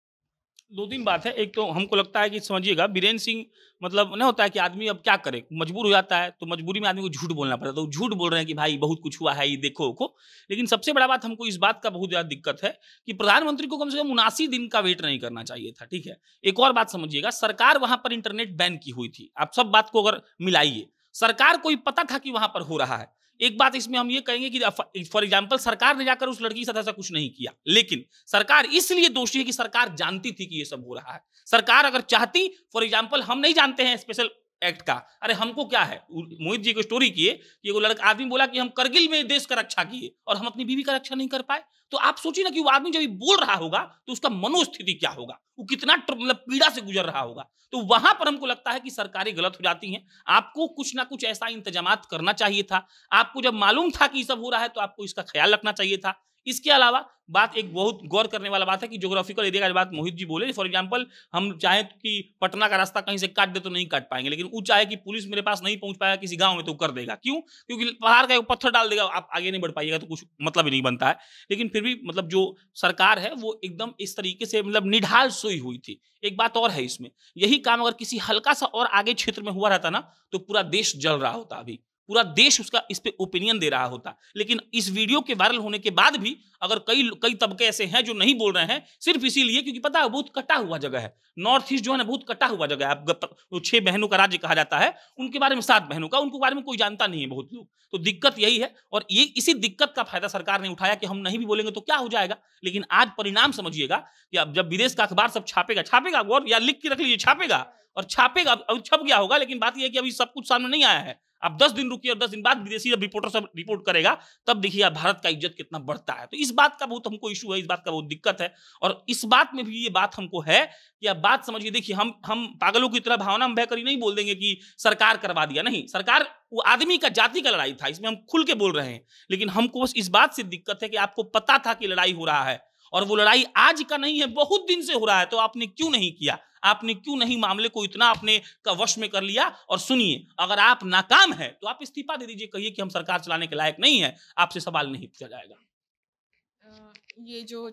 दो तीन बात है एक तो हमको लगता है कि समझिएगा बीरेन्द्र सिंह मतलब नहीं होता है कि आदमी अब क्या करे मजबूर हो जाता है तो मजबूरी में आदमी को झूठ बोलना पड़ता है तो झूठ बोल रहे हैं कि भाई बहुत कुछ हुआ है ये देखो को लेकिन सबसे बड़ा बात हमको इस बात का बहुत ज़्यादा दिक्कत है कि प्रधानमंत्री को कम से कम उनासी दिन का वेट नहीं करना चाहिए था ठीक है एक और बात समझिएगा सरकार वहां पर इंटरनेट बैन की हुई थी आप सब बात को अगर मिलाइए सरकार को ही पता था कि वहां पर हो रहा है एक बात इसमें हम ये कहेंगे कि फॉर एग्जाम्पल सरकार ने जाकर उस लड़की के साथ ऐसा कुछ नहीं किया लेकिन सरकार इसलिए दोषी है कि सरकार जानती थी कि ये सब हो रहा है सरकार अगर चाहती फॉर एग्जाम्पल हम नहीं जानते हैं स्पेशल एक्ट का अरे हमको क्या है मोहित जी को स्टोरी किए कि वो लड़का आदमी बोला कि हम करगिल में देश का रक्षा किए और हम अपनी बीवी का रक्षा नहीं कर पाए तो आप सोचिए ना कि वो आदमी जब बोल रहा होगा तो उसका मनोस्थिति क्या होगा वो कितना मतलब पीड़ा से गुजर रहा होगा तो वहां पर हमको लगता है कि सरकारें गलत हो जाती हैं आपको कुछ ना कुछ ऐसा इंतजाम करना चाहिए था आपको जब मालूम था कि सब हो रहा है तो आपको इसका ख्याल रखना चाहिए था इसके अलावा बात एक बहुत गौर करने वाला बात है कि जोग्राफिकल एरिया का बात मोहित जी बोले फॉर एग्जाम्पल हम चाहें कि पटना का रास्ता कहीं से काट दे तो नहीं काट पाएंगे लेकिन वो चाहे कि पुलिस मेरे पास नहीं पहुंच पाएगा किसी गांव में तो कर देगा क्यों क्योंकि पहाड़ का एक पत्थर डाल देगा आप आगे नहीं बढ़ पाइएगा तो कुछ मतलब ही नहीं बनता है लेकिन फिर भी मतलब जो सरकार है वो एकदम इस तरीके से मतलब निढाल सोई हुई थी एक बात और है इसमें यही काम अगर किसी हल्का सा और आगे क्षेत्र में हुआ रहता ना तो पूरा देश जल रहा होता अभी पूरा देश उसका इस पर ओपिनियन दे रहा होता लेकिन इस वीडियो के वायरल होने के बाद भी अगर कई कई तबके ऐसे हैं जो नहीं बोल रहे हैं सिर्फ इसीलिए क्योंकि पता है बहुत कटा हुआ जगह है नॉर्थ ईस्ट जो है ना बहुत कटा हुआ जगह है छह बहनों का राज्य कहा जाता है उनके बारे में सात बहनों का उनके बारे में कोई जानता नहीं है बहुत लोग तो दिक्कत यही है और ये इसी दिक्कत का फायदा सरकार ने उठाया कि हम नहीं भी बोलेंगे तो क्या हो जाएगा लेकिन आज परिणाम समझिएगा कि अब जब विदेश का अखबार सब छापेगा छापेगा गौर या लिख के रख लीजिए छापेगा और छापेगा अब छप गया होगा लेकिन बात यह है कि अभी सब कुछ सामने नहीं आया है आप दस दिन रुकिए और दस दिन बाद विदेशी जब रिपोर्टर सब रिपोर्ट करेगा तब देखिए भारत का इज्जत कितना बढ़ता है तो इस बात का बहुत हमको इशू है इस बात का बहुत दिक्कत है और इस बात में भी ये बात हमको है कि आप बात समझिए देखिए हम हम पागलों की तरह भावना में बहकर नहीं बोल देंगे कि सरकार करवा दिया नहीं सरकार वो आदमी का जाति का लड़ाई था इसमें हम खुल के बोल रहे हैं लेकिन हमको बस इस बात से दिक्कत है कि आपको पता था कि लड़ाई हो रहा है और वो लड़ाई आज का नहीं है बहुत दिन से हो रहा है तो आपने क्यों नहीं किया आपने क्यों नहीं मामले को इतना अपने का वश में कर लिया और सुनिए अगर आप नाकाम है तो आप इस्तीफा दे दीजिए कहिए कि हम सरकार चलाने के लायक नहीं है आपसे सवाल नहीं पूछा जाएगा ये जो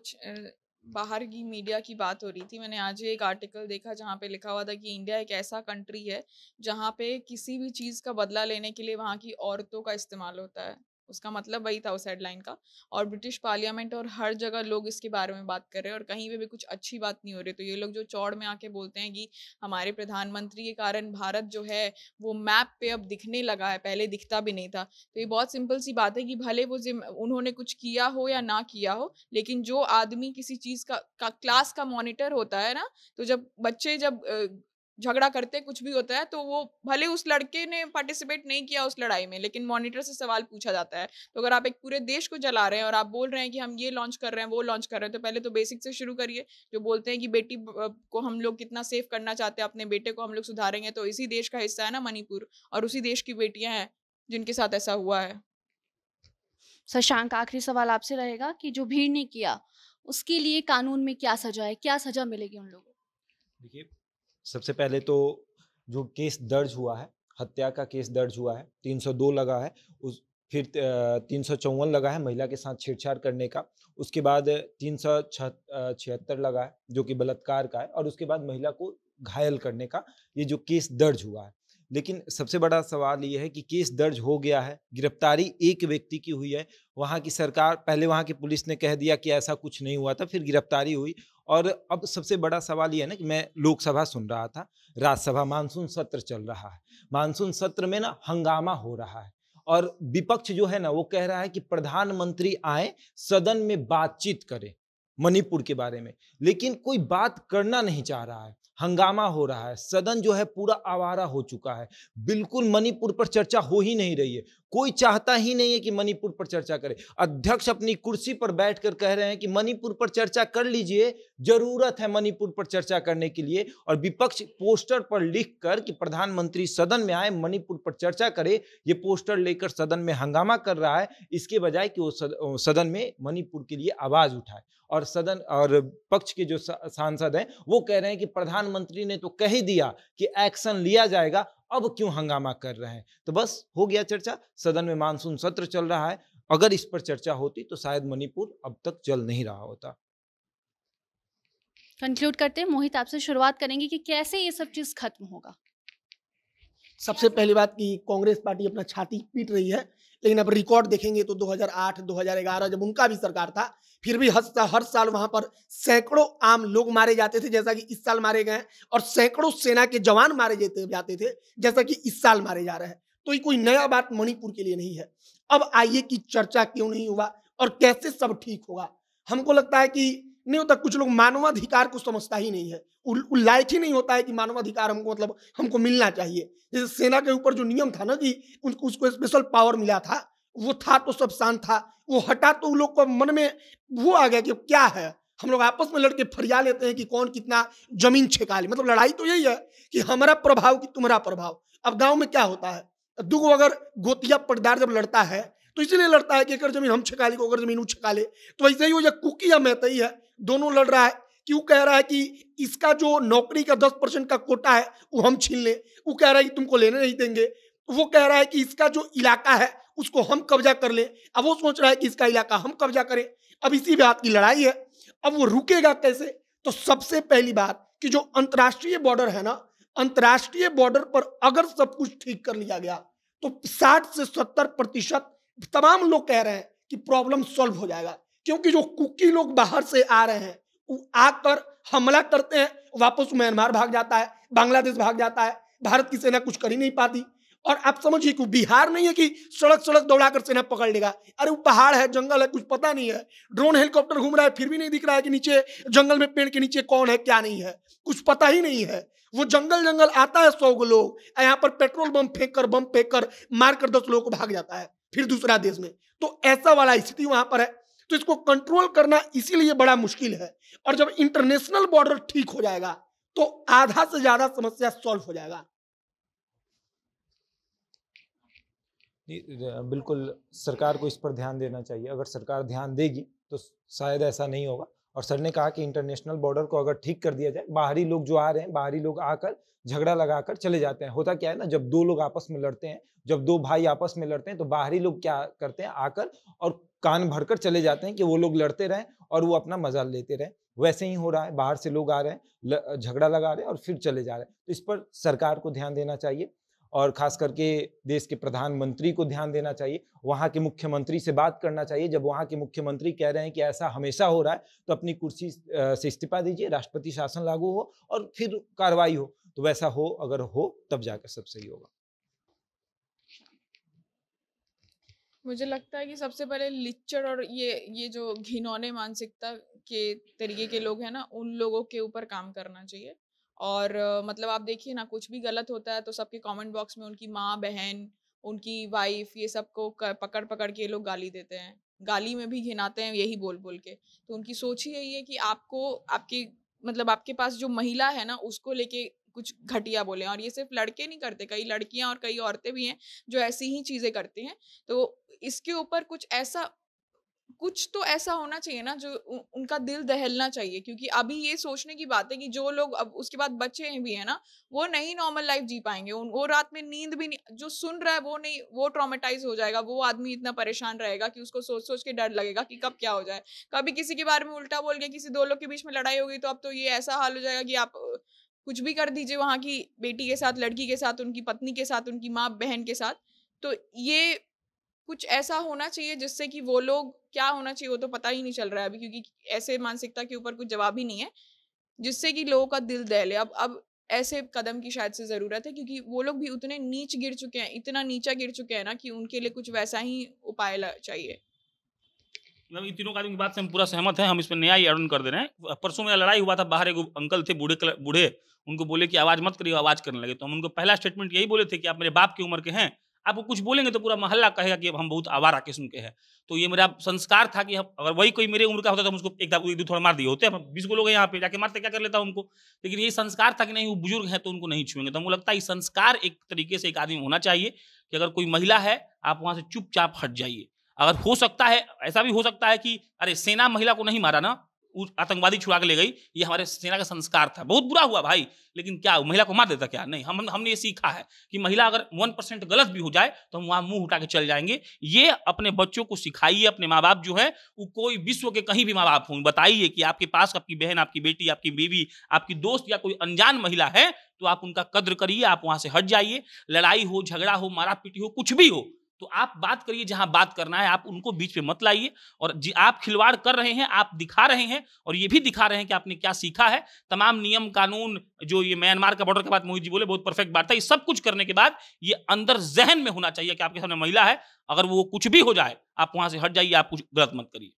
बाहर की मीडिया की बात हो रही थी मैंने आज एक आर्टिकल देखा जहाँ पे लिखा हुआ था कि इंडिया एक ऐसा कंट्री है जहाँ पे किसी भी चीज़ का बदला लेने के लिए वहाँ की औरतों का इस्तेमाल होता है उसका मतलब वही था उस हेडलाइन का और ब्रिटिश पार्लियामेंट और हर जगह लोग इसके बारे में बात कर रहे हैं और कहीं पर भी कुछ अच्छी बात नहीं हो रही तो ये लोग जो चौड़ में आके बोलते हैं कि हमारे प्रधानमंत्री के कारण भारत जो है वो मैप पे अब दिखने लगा है पहले दिखता भी नहीं था तो ये बहुत सिंपल सी बात है कि भले वो उन्होंने कुछ किया हो या ना किया हो लेकिन जो आदमी किसी चीज़ का, का क्लास का मॉनिटर होता है ना तो जब बच्चे जब झगड़ा करते कुछ भी होता है तो वो भले उस लड़के ने पार्टिसिपेट नहीं किया उस लड़ाई में लेकिन मॉनिटर से सवाल पूछा जाता है तो अगर आप एक पूरे देश को जला रहे हैं और आप बोल रहे हैं कि हम ये लॉन्च कर रहे हैं वो लॉन्च कर रहे हैं तो पहले तो बेसिक से शुरू करिए जो बोलते हैं कि बेटी को हम लोग कितना सेफ करना चाहते हैं अपने बेटे को हम लोग सुधारेंगे तो इसी देश का हिस्सा है ना मणिपुर और उसी देश की बेटियाँ हैं जिनके साथ ऐसा हुआ है शशांक आखिरी सवाल आपसे रहेगा कि जो भीड़ ने किया उसके लिए कानून में क्या सजा है क्या सजा मिलेगी उन लोगों देखिए सबसे पहले तो जो केस दर्ज हुआ है हत्या का केस दर्ज हुआ है 302 लगा है उस फिर तीन सौ चौवन लगा है महिला के साथ छेड़छाड़ करने का उसके बाद तीन सौ छिहत्तर लगा है जो कि बलात्कार का है और उसके बाद महिला को घायल करने का ये जो केस दर्ज हुआ है लेकिन सबसे बड़ा सवाल ये है कि केस दर्ज हो गया है गिरफ्तारी एक व्यक्ति की हुई है वहाँ की सरकार पहले वहाँ की पुलिस ने कह दिया कि ऐसा कुछ नहीं हुआ था फिर गिरफ्तारी हुई और अब सबसे बड़ा सवाल ये है ना कि मैं लोकसभा सुन रहा था राज्यसभा मानसून सत्र चल रहा है मानसून सत्र में ना हंगामा हो रहा है और विपक्ष जो है ना वो कह रहा है कि प्रधानमंत्री आए सदन में बातचीत करें मणिपुर के बारे में लेकिन कोई बात करना नहीं चाह रहा है हंगामा हो रहा है सदन जो है पूरा आवारा हो चुका है बिल्कुल मणिपुर पर चर्चा हो ही नहीं रही है कोई चाहता ही नहीं है कि मणिपुर पर चर्चा करे अध्यक्ष अपनी कुर्सी पर बैठकर कह रहे हैं कि मणिपुर पर चर्चा कर लीजिए जरूरत है मणिपुर पर चर्चा करने के लिए और विपक्ष पोस्टर पर लिख कर कि प्रधानमंत्री सदन में आए मणिपुर पर चर्चा करे ये पोस्टर लेकर सदन में हंगामा कर रहा है इसके बजाय कि वो सदन में मणिपुर के लिए आवाज उठाए और सदन और पक्ष के जो सांसद हैं वो कह रहे हैं कि प्रधानमंत्री ने तो कह ही दिया कि एक्शन लिया जाएगा अब क्यों हंगामा कर रहे हैं तो बस हो गया चर्चा सदन में मानसून सत्र चल रहा है अगर इस पर चर्चा होती तो शायद मणिपुर अब तक चल नहीं रहा होता कंक्लूड करते हैं मोहित आपसे शुरुआत करेंगे कि कैसे ये सब चीज खत्म होगा सबसे पहली बात कि कांग्रेस पार्टी अपना छाती पीट रही है लेकिन अब रिकॉर्ड देखेंगे तो 2008 2011 जब उनका भी सरकार था फिर भी हर साल हर साल वहां पर सैकड़ों आम लोग मारे जाते थे जैसा कि इस साल मारे गए और सैकड़ों सेना के जवान मारे जाते थे जैसा कि इस साल मारे जा रहे हैं तो ये कोई नया बात मणिपुर के लिए नहीं है अब आइए कि चर्चा क्यों नहीं हुआ और कैसे सब ठीक होगा हमको लगता है कि नहीं होता कुछ लोग मानवाधिकार को समझता ही नहीं है लायक ही नहीं होता है कि मानवाधिकार हमको मतलब हमको मिलना चाहिए जैसे सेना के ऊपर जो नियम था ना कि उसको स्पेशल पावर मिला था वो था तो सब शांत था वो हटा तो उन लोग को मन में वो आ गया कि क्या है हम लोग आपस में लड़के फरिया लेते हैं कि कौन कितना जमीन छेका ले मतलब लड़ाई तो यही है कि हमारा प्रभाव कि तुम्हारा प्रभाव अब गांव में क्या होता है दुगो अगर गोतिया पटदार जब लड़ता है तो इसीलिए लड़ता है कि एक जमीन हम छेका लेकर जमीन वो छेका ले तो ऐसे ही वो या कुकी या मेहता ही है दोनों लड़ रहा है कि वो कह रहा है कि इसका जो नौकरी का दस परसेंट का कोटा है वो हम छीन लें वो कह रहा है कि तुमको लेने नहीं देंगे वो कह रहा है कि इसका जो इलाका है उसको हम कब्जा कर ले अब वो सोच रहा है कि इसका इलाका हम कब्जा करें अब इसी बात की लड़ाई है अब वो रुकेगा कैसे तो सबसे पहली बात कि जो अंतर्राष्ट्रीय बॉर्डर है ना अंतर्राष्ट्रीय बॉर्डर पर अगर सब कुछ ठीक कर लिया गया तो साठ से सत्तर प्रतिशत तमाम लोग कह रहे हैं कि प्रॉब्लम सॉल्व हो जाएगा क्योंकि जो कुकी लोग बाहर से आ रहे हैं वो आकर हमला करते हैं वापस म्यांमार भाग जाता है बांग्लादेश भाग जाता है भारत की सेना कुछ कर ही नहीं पाती और आप समझिए कि बिहार नहीं है कि सड़क सड़क दौड़ा कर सेना पकड़ लेगा अरे वो पहाड़ है जंगल है कुछ पता नहीं है ड्रोन हेलीकॉप्टर घूम रहा है फिर भी नहीं दिख रहा है कि नीचे जंगल में पेड़ के नीचे कौन है क्या नहीं है कुछ पता ही नहीं है वो जंगल जंगल आता है सौ गो लोग यहाँ पर पेट्रोल बम फेंक कर बम फेंक कर मार कर दस लोगों को भाग जाता है फिर दूसरा देश में तो ऐसा वाला स्थिति वहां पर है तो इसको कंट्रोल करना इसीलिए बड़ा मुश्किल है और जब इंटरनेशनल बॉर्डर ठीक हो जाएगा तो आधा से ज्यादा समस्या सॉल्व हो जाएगा बिल्कुल सरकार को इस पर ध्यान देना चाहिए अगर सरकार ध्यान देगी तो शायद ऐसा नहीं होगा और सर ने कहा कि इंटरनेशनल बॉर्डर को अगर ठीक कर दिया जाए बाहरी लोग जो आ रहे हैं बाहरी लोग आकर झगड़ा लगाकर चले जाते हैं होता क्या है ना जब दो लोग आपस में लड़ते हैं जब दो भाई आपस में लड़ते हैं तो बाहरी लोग क्या करते हैं आकर और कान भरकर चले जाते हैं कि वो लोग लड़ते रहें और वो अपना मजा लेते रहें वैसे ही हो रहा है बाहर से लोग आ रहे हैं झगड़ा लगा रहे हैं और फिर चले जा रहे हैं तो इस पर सरकार को ध्यान देना चाहिए और खास करके देश के प्रधानमंत्री को ध्यान देना चाहिए वहाँ के मुख्यमंत्री से बात करना चाहिए जब वहाँ के मुख्यमंत्री कह रहे हैं कि ऐसा हमेशा हो रहा है तो अपनी कुर्सी से इस्तीफा दीजिए राष्ट्रपति शासन लागू हो और फिर कार्रवाई हो तो वैसा हो अगर हो तब जाकर सब सही होगा मुझे लगता है कि सबसे पहले लिच्चड़ और ये ये जो घिनौने मानसिकता के तरीके के लोग हैं ना उन लोगों के ऊपर काम करना चाहिए और मतलब आप देखिए ना कुछ भी गलत होता है तो सबके कमेंट बॉक्स में उनकी माँ बहन उनकी वाइफ ये सबको पकड़ पकड़ के लोग गाली देते हैं गाली में भी घिनाते हैं यही बोल बोल के तो उनकी सोच ही यही है कि आपको आपके मतलब आपके पास जो महिला है ना उसको लेके कुछ घटिया बोले और ये सिर्फ लड़के नहीं करते कई लड़कियां और कई औरतें भी हैं जो ऐसी ही चीजें करती हैं तो इसके ऊपर कुछ ऐसा कुछ तो ऐसा होना चाहिए ना जो उनका दिल दहलना चाहिए क्योंकि अभी ये सोचने की बात है कि जो लोग अब उसके बाद बच्चे भी है ना वो नहीं नॉर्मल लाइफ जी पाएंगे वो रात में नींद भी नहीं जो सुन रहा है वो नहीं वो ट्रामेटाइज हो जाएगा वो आदमी इतना परेशान रहेगा कि उसको सोच सोच के डर लगेगा कि कब क्या हो जाए कभी किसी के बारे में उल्टा बोल गया किसी दो लोग के बीच में लड़ाई हो गई तो अब तो ये ऐसा हाल हो जाएगा कि आप कुछ भी कर दीजिए वहाँ की बेटी के साथ लड़की के साथ उनकी पत्नी के साथ उनकी माँ बहन के साथ तो ये कुछ ऐसा होना चाहिए जिससे कि वो लोग क्या होना चाहिए वो तो पता ही नहीं चल रहा है अभी क्योंकि ऐसे मानसिकता के ऊपर कुछ जवाब ही नहीं है जिससे कि लोगों का दिल दहले अब अब ऐसे कदम की शायद से ज़रूरत है क्योंकि वो लोग भी उतने नीच गिर चुके हैं इतना नीचा गिर चुके हैं ना कि उनके लिए कुछ वैसा ही उपाय चाहिए मतलब इन तीनों आदमी की बात से हम पूरा सहमत हैं हम इस पर न्याय अर्न कर दे रहे हैं परसों में लड़ाई हुआ था बाहर एक अंकल थे बूढ़े बूढ़े उनको बोले कि आवाज़ मत करिए आवाज़ करने लगे तो हम उनको पहला स्टेटमेंट यही बोले थे कि आप मेरे बाप की उम्र के हैं आप कुछ बोलेंगे तो पूरा मोहल्ला कहेगा कि हम बहुत आवारा किस्म के हैं तो ये मेरा संस्कार था कि अगर वही कोई मेरे उम्र का होता तो उसको एक दाब थोड़ा मार दिए होते हैं बीस को लोग यहाँ पे जाके मारते क्या कर लेता उनको लेकिन ये संस्कार था कि नहीं वो बुजुर्ग है तो उनको नहीं छुएंगे तो हमको लगता है संस्कार एक तरीके से एक आदमी होना चाहिए कि अगर कोई महिला है आप वहाँ से चुपचाप हट जाइए अगर हो सकता है ऐसा भी हो सकता है कि अरे सेना महिला को नहीं मारा ना आतंकवादी छुड़ा के ले गई ये हमारे सेना का संस्कार था बहुत बुरा हुआ भाई लेकिन क्या महिला को मार देता क्या नहीं हम हमने ये सीखा है कि महिला अगर वन परसेंट गलत भी हो जाए तो हम वहां मुंह उठा के चल जाएंगे ये अपने बच्चों को सिखाइए अपने माँ बाप जो है वो कोई विश्व के कहीं भी माँ बाप हों बताइए कि आपके पास आपकी बहन आपकी बेटी आपकी बीवी आपकी दोस्त या कोई अनजान महिला है तो आप उनका कद्र करिए आप वहां से हट जाइए लड़ाई हो झगड़ा हो मारा पीटी हो कुछ भी हो तो आप बात करिए जहां बात करना है आप उनको बीच में मत लाइए और जी आप खिलवाड़ कर रहे हैं आप दिखा रहे हैं और ये भी दिखा रहे हैं कि आपने क्या सीखा है तमाम नियम कानून जो ये म्यांमार का बॉर्डर के बाद मोहित जी बोले बहुत परफेक्ट बात था ये सब कुछ करने के बाद ये अंदर जहन में होना चाहिए कि आपके सामने महिला है अगर वो कुछ भी हो जाए आप वहां से हट जाइए आप कुछ गलत मत करिए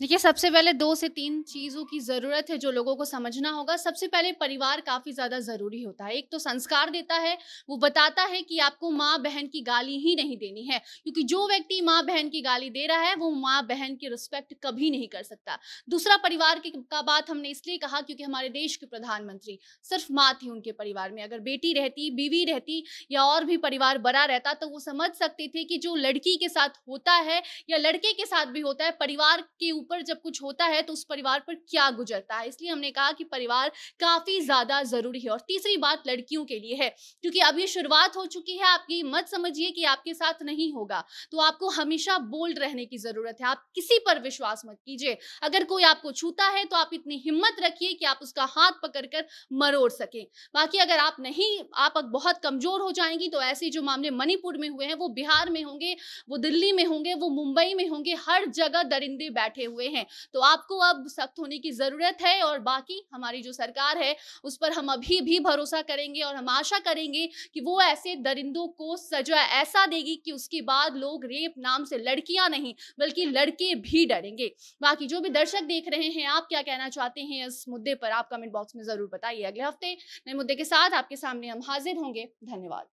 देखिए सबसे पहले दो से तीन चीज़ों की ज़रूरत है जो लोगों को समझना होगा सबसे पहले परिवार काफ़ी ज़्यादा ज़रूरी होता है एक तो संस्कार देता है वो बताता है कि आपको माँ बहन की गाली ही नहीं देनी है क्योंकि जो व्यक्ति माँ बहन की गाली दे रहा है वो माँ बहन की रिस्पेक्ट कभी नहीं कर सकता दूसरा परिवार की का बात हमने इसलिए कहा क्योंकि हमारे देश के प्रधानमंत्री सिर्फ माँ थी उनके परिवार में अगर बेटी रहती बीवी रहती या और भी परिवार बड़ा रहता तो वो समझ सकते थे कि जो लड़की के साथ होता है या लड़के के साथ भी होता है परिवार के ऊपर ऊपर जब कुछ होता है तो उस परिवार पर क्या गुजरता है इसलिए हमने कहा कि परिवार काफ़ी ज़्यादा ज़रूरी है और तीसरी बात लड़कियों के लिए है क्योंकि अब ये शुरुआत हो चुकी है आपकी मत समझिए कि आपके साथ नहीं होगा तो आपको हमेशा बोल्ड रहने की ज़रूरत है आप किसी पर विश्वास मत कीजिए अगर कोई आपको छूता है तो आप इतनी हिम्मत रखिए कि आप उसका हाथ पकड़कर मरोड़ सकें बाकी अगर आप नहीं आप बहुत कमज़ोर हो जाएंगी तो ऐसे जो मामले मणिपुर में हुए हैं वो बिहार में होंगे वो दिल्ली में होंगे वो मुंबई में होंगे हर जगह दरिंदे बैठे हुए हैं तो आपको अब सख्त होने की ज़रूरत है और बाकी हमारी जो सरकार है उस पर हम अभी भी भरोसा करेंगे और हम आशा करेंगे कि वो ऐसे दरिंदों को सजा ऐसा देगी कि उसके बाद लोग रेप नाम से लड़कियां नहीं बल्कि लड़के भी डरेंगे बाकी जो भी दर्शक देख रहे हैं आप क्या कहना चाहते हैं इस मुद्दे पर आप कमेंट बॉक्स में ज़रूर बताइए अगले हफ्ते नए मुद्दे के साथ आपके सामने हम हाजिर होंगे धन्यवाद